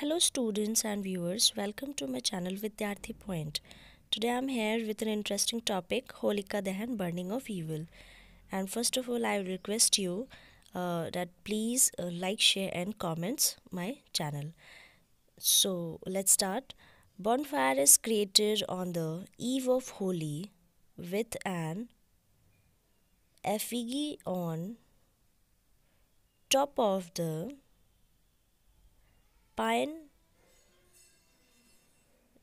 Hello students and viewers, welcome to my channel Vidyarthi Point. Today I am here with an interesting topic Holika Dahan burning of evil. And first of all I request you uh, that please uh, like, share and comments my channel. So let's start. Bonfire is created on the eve of Holi with an effigy on top of the pine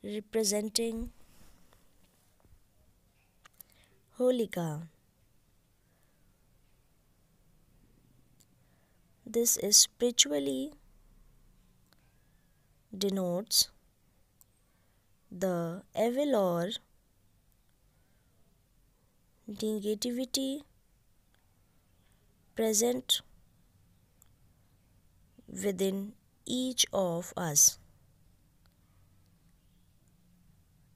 representing Holika. This is spiritually denotes the evil or negativity present within each of us.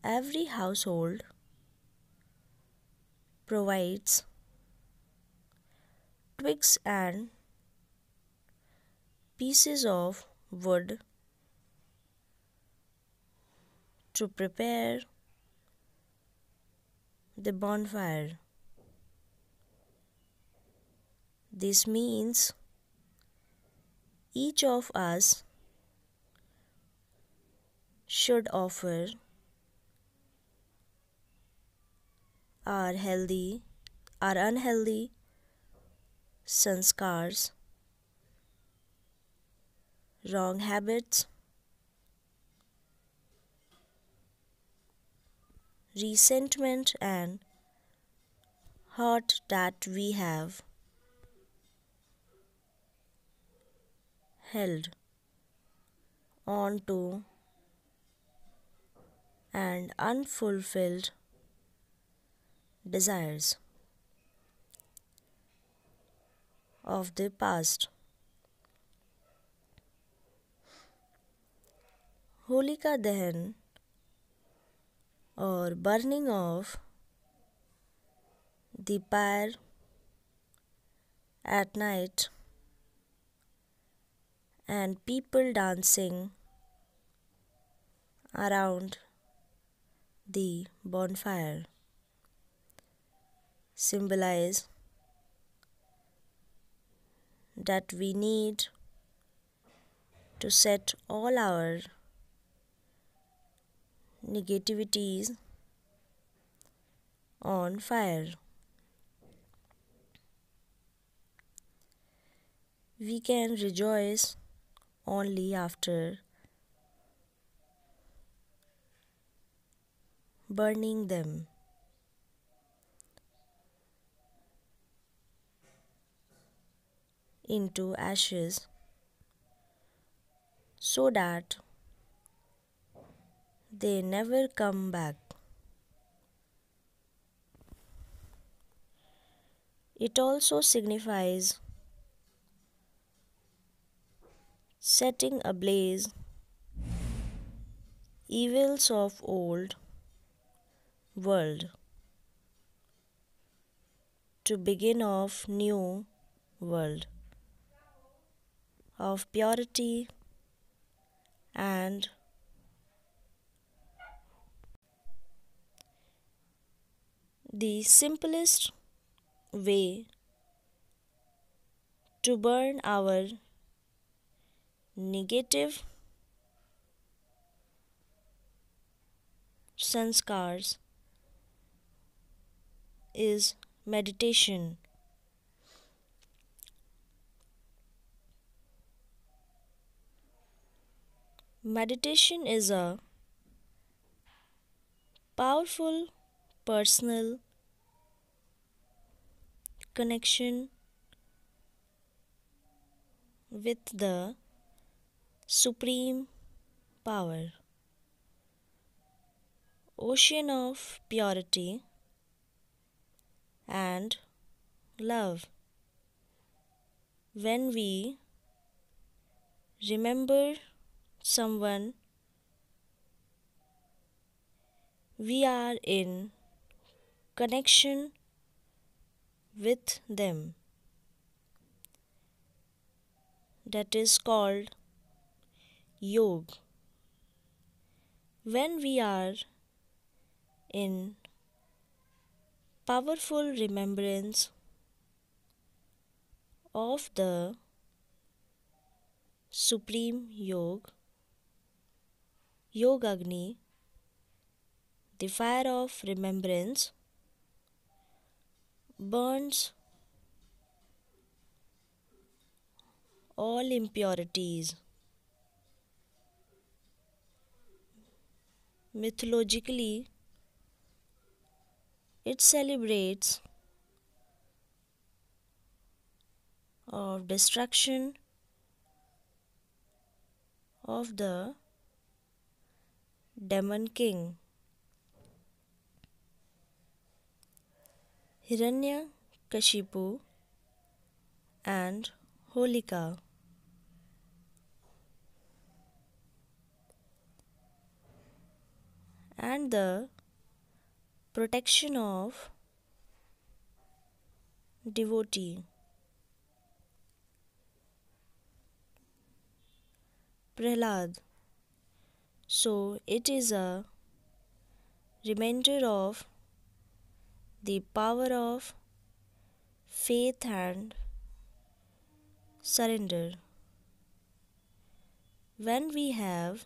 Every household provides twigs and pieces of wood to prepare the bonfire. This means each of us should offer our healthy, our unhealthy sanskars, wrong habits, resentment, and hurt that we have. held on to and unfulfilled desires of the past. Holika Dahan or burning of the pyre at night and people dancing around the bonfire symbolize that we need to set all our negativities on fire. We can rejoice only after burning them. into ashes so that they never come back. It also signifies setting ablaze evils of old world to begin of new world of purity and the simplest way to burn our negative sanskars is meditation. Meditation is a powerful personal connection with the supreme power, ocean of purity and love. When we remember someone, we are in connection with them. That is called Yog. When we are in powerful remembrance of the Supreme Yog, Yogagni, the fire of remembrance, burns all impurities. mythologically it celebrates of destruction of the demon king Hiranyakashipu and Holika. and the protection of devotee. Prahlad. So it is a reminder of the power of faith and surrender. When we have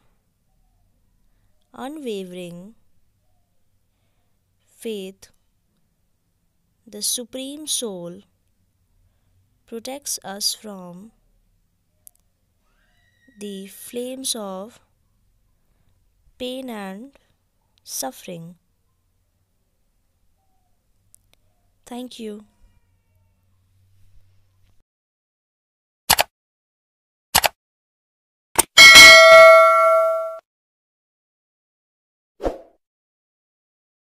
unwavering faith, the Supreme Soul protects us from the flames of pain and suffering. Thank you.